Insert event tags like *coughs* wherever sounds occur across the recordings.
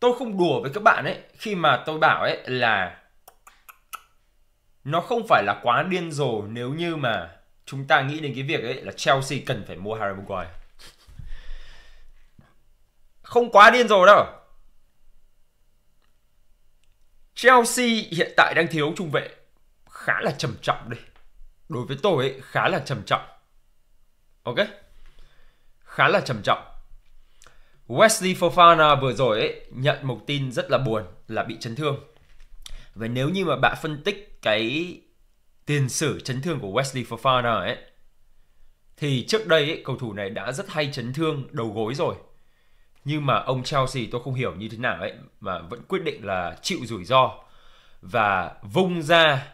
tôi không đùa với các bạn ấy khi mà tôi bảo ấy là nó không phải là quá điên rồ nếu như mà chúng ta nghĩ đến cái việc ấy là Chelsea cần phải mua Harry Maguire. Không quá điên rồ đâu. Chelsea hiện tại đang thiếu trung vệ khá là trầm trọng đây. Đối với tôi ấy khá là trầm trọng. Ok? Khá là trầm trọng Wesley Fofana vừa rồi ấy, nhận một tin rất là buồn là bị chấn thương. Và nếu như mà bạn phân tích cái tiền sử chấn thương của Wesley Fofana ấy thì trước đây ấy, cầu thủ này đã rất hay chấn thương đầu gối rồi. Nhưng mà ông Chelsea tôi không hiểu như thế nào ấy mà vẫn quyết định là chịu rủi ro và vung ra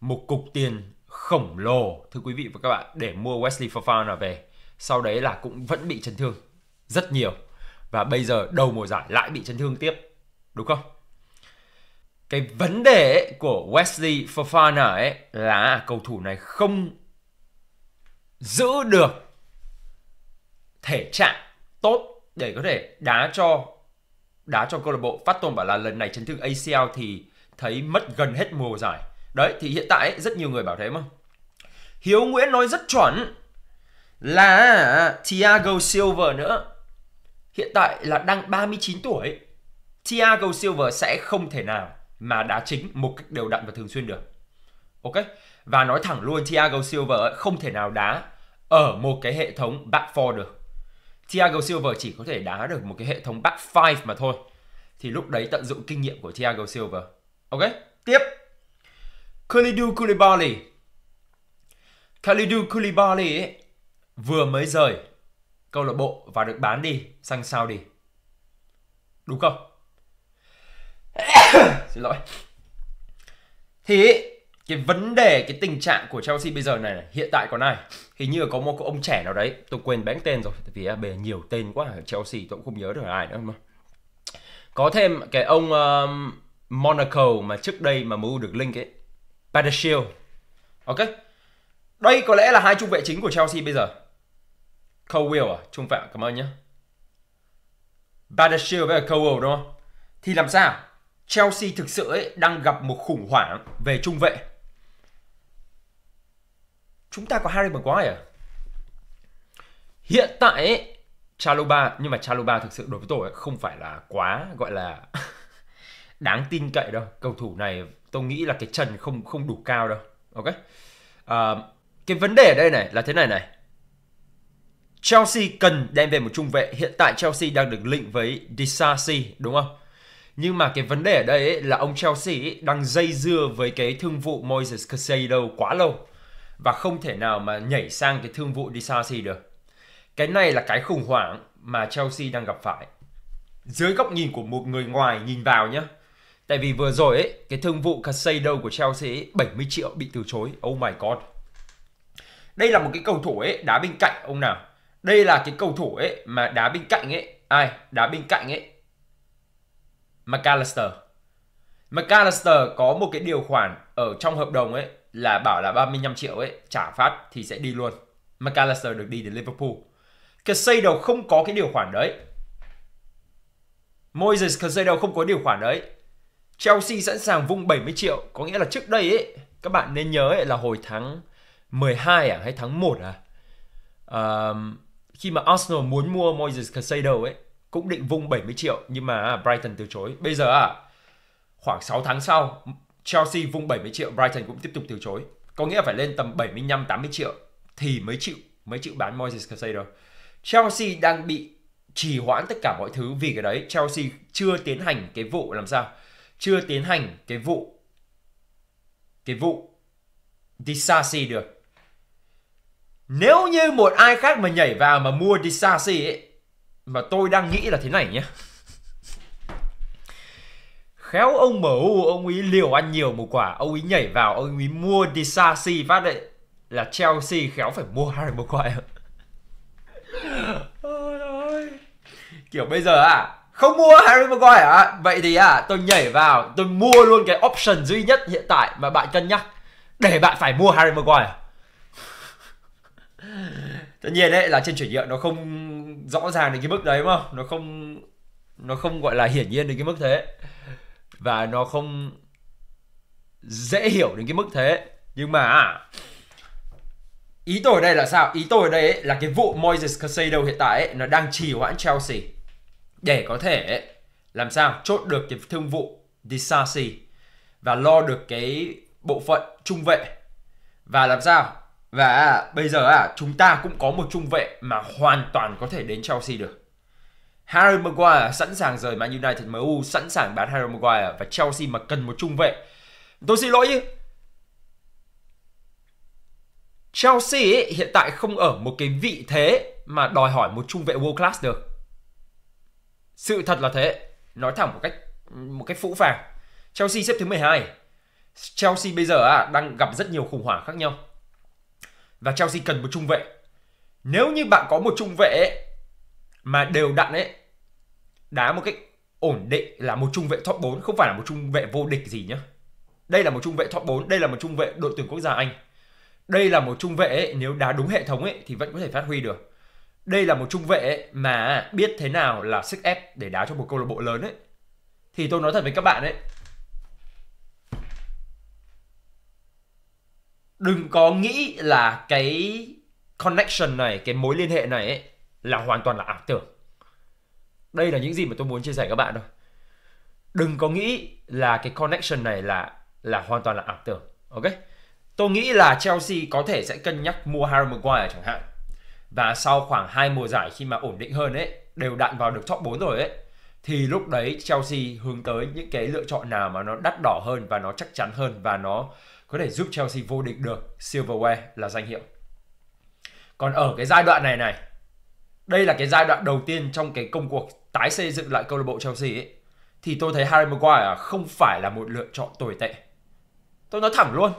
một cục tiền khổng lồ thưa quý vị và các bạn để mua Wesley Fofana về. Sau đấy là cũng vẫn bị chấn thương rất nhiều và bây giờ đầu mùa giải lại bị chấn thương tiếp đúng không cái vấn đề của Wesley Fofana ấy là cầu thủ này không giữ được thể trạng tốt để có thể đá cho đá cho câu lạc bộ phát tồn bảo là lần này chấn thương ACL thì thấy mất gần hết mùa giải đấy thì hiện tại ấy, rất nhiều người bảo thế mà Hiếu Nguyễn nói rất chuẩn là Thiago Silva nữa hiện tại là đang 39 tuổi. Thiago Silva sẽ không thể nào mà đá chính một cách đều đặn và thường xuyên được. Ok? Và nói thẳng luôn Thiago Silva không thể nào đá ở một cái hệ thống back four được. Thiago Silva chỉ có thể đá được một cái hệ thống back five mà thôi. Thì lúc đấy tận dụng kinh nghiệm của Thiago Silva. Ok? Tiếp. Khalidou Koulibaly. Khalidou Koulibaly ấy, vừa mới rời câu lạc bộ và được bán đi sang sao đi đúng không *coughs* xin lỗi thì cái vấn đề cái tình trạng của Chelsea bây giờ này, hiện tại còn ai hình như có một ông trẻ nào đấy tôi quên bén tên rồi vì à, bề nhiều tên quá ở Chelsea tôi cũng không nhớ được ai nữa mà có thêm cái ông um, Monaco mà trước đây mà MU được link ấy Padashiel ok đây có lẽ là hai trung vệ chính của Chelsea bây giờ Cole à? Trung vệ, cảm ơn nhé. Badershield với Cole đúng không? Thì làm sao? Chelsea thực sự ấy đang gặp một khủng hoảng về trung vệ. Chúng ta có Harry Maguire à? Hiện tại ấy, Chaloba nhưng mà Chaloba thực sự đối với tôi ấy, không phải là quá gọi là *laughs* đáng tin cậy đâu. Cầu thủ này tôi nghĩ là cái trần không không đủ cao đâu. Ok. À, cái vấn đề ở đây này là thế này này Chelsea cần đem về một trung vệ. Hiện tại Chelsea đang được link với Disasi đúng không? Nhưng mà cái vấn đề ở đây ấy, là ông Chelsea ấy, đang dây dưa với cái thương vụ Moises Caicedo quá lâu và không thể nào mà nhảy sang cái thương vụ Disasi được. Cái này là cái khủng hoảng mà Chelsea đang gặp phải. Dưới góc nhìn của một người ngoài nhìn vào nhé. Tại vì vừa rồi ấy, cái thương vụ Caicedo của Chelsea ấy, 70 triệu bị từ chối. Oh my god. Đây là một cái cầu thủ ấy đá bên cạnh ông nào đây là cái cầu thủ ấy mà đá bên cạnh ấy ai đá bên cạnh ấy McAllister McAllister có một cái điều khoản ở trong hợp đồng ấy là bảo là 35 triệu ấy trả phát thì sẽ đi luôn McAllister được đi đến Liverpool Casado không có cái điều khoản đấy Moises Casado không có điều khoản đấy Chelsea sẵn sàng vung 70 triệu Có nghĩa là trước đây ấy Các bạn nên nhớ ấy là hồi tháng 12 à hay tháng 1 à um, khi mà Arsenal muốn mua Moises Caicedo ấy cũng định vung 70 triệu nhưng mà à, Brighton từ chối. Bây giờ à khoảng 6 tháng sau Chelsea vung 70 triệu, Brighton cũng tiếp tục từ chối. Có nghĩa là phải lên tầm 75 80 triệu thì mới chịu mới chịu bán Moises Caicedo. Chelsea đang bị trì hoãn tất cả mọi thứ vì cái đấy Chelsea chưa tiến hành cái vụ làm sao? Chưa tiến hành cái vụ cái vụ Disasi được nếu như một ai khác mà nhảy vào mà mua Disasi ấy Mà tôi đang nghĩ là thế này nhé Khéo ông MU ông ấy liều ăn nhiều một quả Ông ấy nhảy vào ông ấy mua Disasi phát đấy Là Chelsea khéo phải mua Harry Maguire *laughs* Kiểu bây giờ à không mua Harry Maguire à? Vậy thì à, tôi nhảy vào, tôi mua luôn cái option duy nhất hiện tại mà bạn cân nhắc để bạn phải mua Harry Maguire tất nhiên đấy là trên chuyển nhượng nó không rõ ràng đến cái mức đấy đúng không nó không nó không gọi là hiển nhiên đến cái mức thế và nó không dễ hiểu đến cái mức thế nhưng mà ý tôi ở đây là sao ý tôi ở đây ấy, là cái vụ Moises Caicedo hiện tại ấy, nó đang trì hoãn Chelsea để có thể ấy, làm sao chốt được cái thương vụ Disasi và lo được cái bộ phận trung vệ và làm sao và à, bây giờ à, chúng ta cũng có một trung vệ mà hoàn toàn có thể đến Chelsea được. Harry Maguire sẵn sàng rời Man United MU, sẵn sàng bán Harry Maguire và Chelsea mà cần một trung vệ. Tôi xin lỗi chứ. Chelsea ấy, hiện tại không ở một cái vị thế mà đòi hỏi một trung vệ world class được. Sự thật là thế, nói thẳng một cách một cách phũ phàng. Chelsea xếp thứ 12. Chelsea bây giờ à, đang gặp rất nhiều khủng hoảng khác nhau và Chelsea cần một trung vệ. Nếu như bạn có một trung vệ ấy, mà đều đặn ấy đá một cách ổn định là một trung vệ top 4 không phải là một trung vệ vô địch gì nhá. Đây là một trung vệ top 4, đây là một trung vệ đội tuyển quốc gia Anh. Đây là một trung vệ ấy, nếu đá đúng hệ thống ấy thì vẫn có thể phát huy được. Đây là một trung vệ ấy, mà biết thế nào là sức ép để đá cho một câu lạc bộ lớn ấy. Thì tôi nói thật với các bạn ấy, đừng có nghĩ là cái connection này cái mối liên hệ này ấy, là hoàn toàn là ảo tưởng đây là những gì mà tôi muốn chia sẻ các bạn thôi đừng có nghĩ là cái connection này là là hoàn toàn là ảo tưởng ok tôi nghĩ là Chelsea có thể sẽ cân nhắc mua Harry Maguire chẳng hạn và sau khoảng hai mùa giải khi mà ổn định hơn ấy đều đạn vào được top 4 rồi ấy thì lúc đấy Chelsea hướng tới những cái lựa chọn nào mà nó đắt đỏ hơn và nó chắc chắn hơn và nó có thể giúp Chelsea vô địch được silverware là danh hiệu. Còn ở cái giai đoạn này này, đây là cái giai đoạn đầu tiên trong cái công cuộc tái xây dựng lại câu lạc bộ Chelsea ấy, thì tôi thấy Harry Maguire không phải là một lựa chọn tồi tệ. Tôi nói thẳng luôn.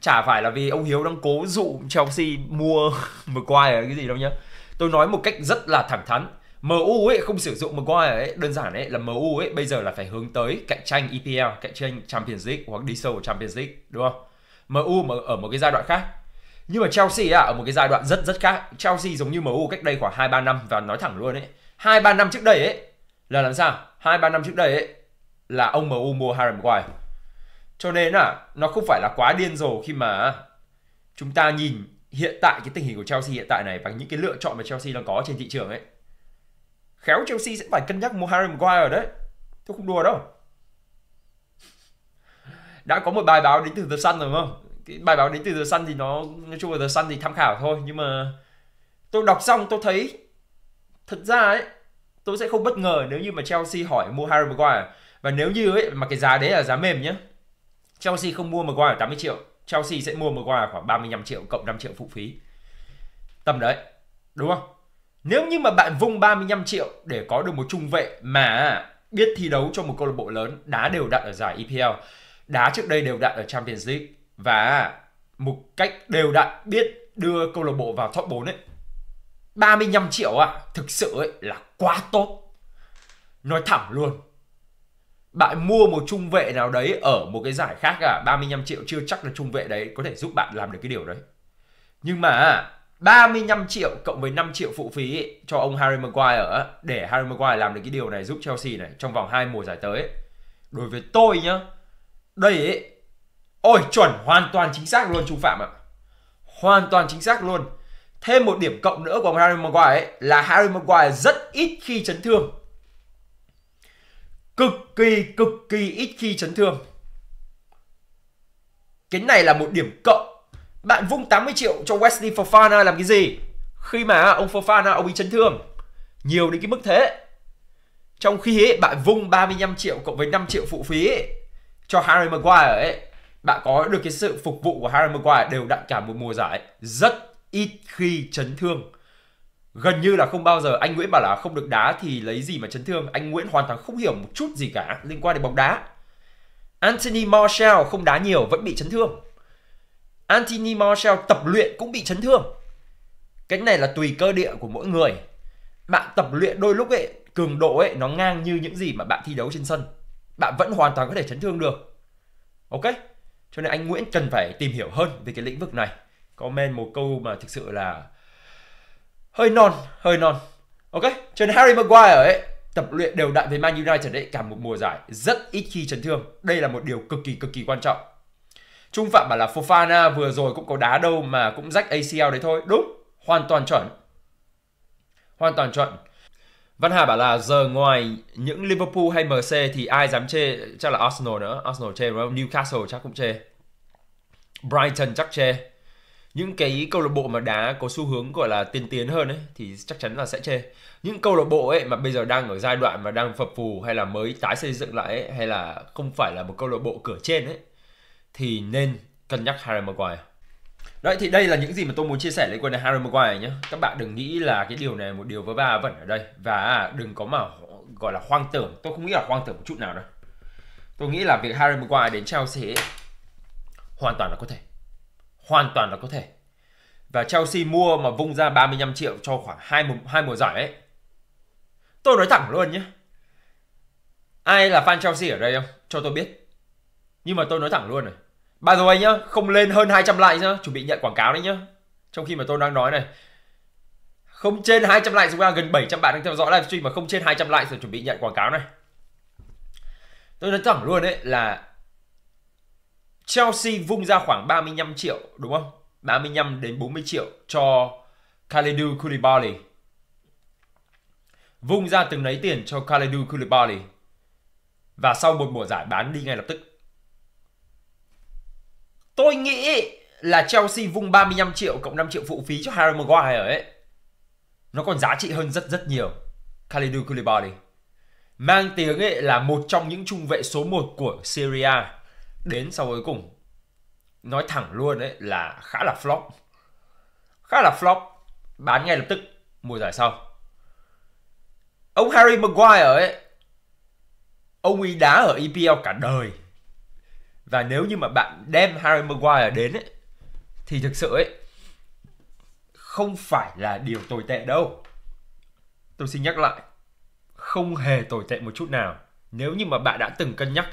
Chả phải là vì ông Hiếu đang cố dụ Chelsea mua *laughs* Maguire cái gì đâu nhá. Tôi nói một cách rất là thẳng thắn MU ấy không sử dụng Maguire ấy đơn giản ấy là MU ấy bây giờ là phải hướng tới cạnh tranh EPL, cạnh tranh Champions League hoặc đi sâu vào Champions League đúng không? MU mà ở một cái giai đoạn khác. Nhưng mà Chelsea à, ở một cái giai đoạn rất rất khác. Chelsea giống như MU cách đây khoảng 2 3 năm và nói thẳng luôn ấy, 2 3 năm trước đây ấy là làm sao? 2 3 năm trước đây ấy là ông MU mua Harry Maguire. Cho nên là nó không phải là quá điên rồ khi mà chúng ta nhìn hiện tại cái tình hình của Chelsea hiện tại này và những cái lựa chọn mà Chelsea đang có trên thị trường ấy khéo Chelsea sẽ phải cân nhắc mua Harry Maguire đấy. Tôi không đùa đâu. Đã có một bài báo đến từ The Sun rồi không? Cái bài báo đến từ The Sun thì nó nói chung là The Sun thì tham khảo thôi nhưng mà tôi đọc xong tôi thấy thật ra ấy tôi sẽ không bất ngờ nếu như mà Chelsea hỏi mua Harry Maguire và nếu như ấy mà cái giá đấy là giá mềm nhá. Chelsea không mua Maguire 80 triệu Chelsea sẽ mua Maguire khoảng 35 triệu cộng 5 triệu phụ phí tầm đấy đúng không nếu như mà bạn vung 35 triệu để có được một trung vệ mà biết thi đấu cho một câu lạc bộ lớn, đá đều đặn ở giải EPL, đá trước đây đều đặn ở Champions League và một cách đều đặn biết đưa câu lạc bộ vào top 4 ấy. 35 triệu à, thực sự ấy là quá tốt. Nói thẳng luôn. Bạn mua một trung vệ nào đấy ở một cái giải khác à, 35 triệu chưa chắc là trung vệ đấy có thể giúp bạn làm được cái điều đấy. Nhưng mà 35 triệu cộng với 5 triệu phụ phí ấy, cho ông Harry Maguire ấy, để Harry Maguire làm được cái điều này giúp Chelsea này trong vòng hai mùa giải tới. Ấy. Đối với tôi nhá, đây ấy, ôi chuẩn hoàn toàn chính xác luôn Trung Phạm ạ. Hoàn toàn chính xác luôn. Thêm một điểm cộng nữa của ông Harry Maguire ấy, là Harry Maguire rất ít khi chấn thương. Cực kỳ cực kỳ ít khi chấn thương. Cái này là một điểm cộng bạn vung 80 triệu cho Wesley Fofana làm cái gì khi mà ông Fofana ông bị chấn thương nhiều đến cái mức thế trong khi ấy, bạn vung 35 triệu cộng với 5 triệu phụ phí ấy, cho Harry Maguire ấy bạn có được cái sự phục vụ của Harry Maguire đều đặn cả một mùa giải rất ít khi chấn thương gần như là không bao giờ anh Nguyễn bảo là không được đá thì lấy gì mà chấn thương anh Nguyễn hoàn toàn không hiểu một chút gì cả liên quan đến bóng đá Anthony Martial không đá nhiều vẫn bị chấn thương Anthony Marshall tập luyện cũng bị chấn thương. Cái này là tùy cơ địa của mỗi người. Bạn tập luyện đôi lúc ấy, cường độ ấy nó ngang như những gì mà bạn thi đấu trên sân. Bạn vẫn hoàn toàn có thể chấn thương được. Ok? Cho nên anh Nguyễn cần phải tìm hiểu hơn về cái lĩnh vực này. Comment một câu mà thực sự là hơi non, hơi non. Ok? Cho nên Harry Maguire ấy tập luyện đều đặn với Man United đấy cả một mùa giải rất ít khi chấn thương. Đây là một điều cực kỳ cực kỳ quan trọng Trung Phạm bảo là Fofana vừa rồi cũng có đá đâu mà cũng rách ACL đấy thôi. Đúng, hoàn toàn chuẩn. Hoàn toàn chuẩn. Văn Hà bảo là giờ ngoài những Liverpool hay MC thì ai dám chê chắc là Arsenal nữa. Arsenal chê đúng Newcastle chắc cũng chê. Brighton chắc chê. Những cái câu lạc bộ mà đá có xu hướng gọi là tiên tiến hơn ấy thì chắc chắn là sẽ chê. Những câu lạc bộ ấy mà bây giờ đang ở giai đoạn mà đang phập phù hay là mới tái xây dựng lại ấy, hay là không phải là một câu lạc bộ cửa trên ấy thì nên cân nhắc Harry Maguire Đấy thì đây là những gì mà tôi muốn chia sẻ liên quan đến Harry Maguire nhé Các bạn đừng nghĩ là cái điều này một điều vớ va vẩn ở đây Và đừng có mà gọi là hoang tưởng Tôi không nghĩ là hoang tưởng một chút nào đâu Tôi nghĩ là việc Harry Maguire đến Chelsea ấy, hoàn toàn là có thể Hoàn toàn là có thể Và Chelsea mua mà vung ra 35 triệu cho khoảng hai mùa, 2 mùa giải ấy Tôi nói thẳng luôn nhé Ai là fan Chelsea ở đây không? Cho tôi biết nhưng mà tôi nói thẳng luôn này. By rồi way nhá, không lên hơn 200 like nhá, chuẩn bị nhận quảng cáo đấy nhá. Trong khi mà tôi đang nói này, không trên 200 like, chúng ta gần 700 bạn đang theo dõi livestream mà không trên 200 like thì chuẩn bị nhận quảng cáo này. Tôi nói thẳng luôn đấy là Chelsea vung ra khoảng 35 triệu đúng không? 35 đến 40 triệu cho Kalidou Koulibaly. Vung ra từng lấy tiền cho Kalidou Koulibaly. Và sau một mùa giải bán đi ngay lập tức. Tôi nghĩ là Chelsea vung 35 triệu cộng 5 triệu phụ phí cho Harry Maguire ấy. Nó còn giá trị hơn rất rất nhiều. Kalidou Koulibaly. Mang tiếng ấy là một trong những trung vệ số 1 của Syria đến sau cuối cùng. Nói thẳng luôn ấy là khá là flop. Khá là flop, bán ngay lập tức mùa giải sau. Ông Harry Maguire ấy Ông ấy đá ở EPL cả đời và nếu như mà bạn đem Harry Maguire đến ấy, thì thực sự ấy không phải là điều tồi tệ đâu tôi xin nhắc lại không hề tồi tệ một chút nào nếu như mà bạn đã từng cân nhắc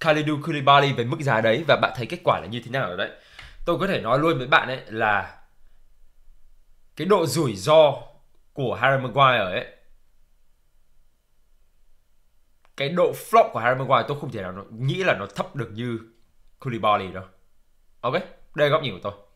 Kalidou Koulibaly về mức giá đấy và bạn thấy kết quả là như thế nào rồi đấy tôi có thể nói luôn với bạn ấy là cái độ rủi ro của Harry Maguire ấy cái độ flop của Harry Maguire tôi không thể nào nghĩ là nó thấp được như Koulibaly đó, ok đây là góc nhìn của tôi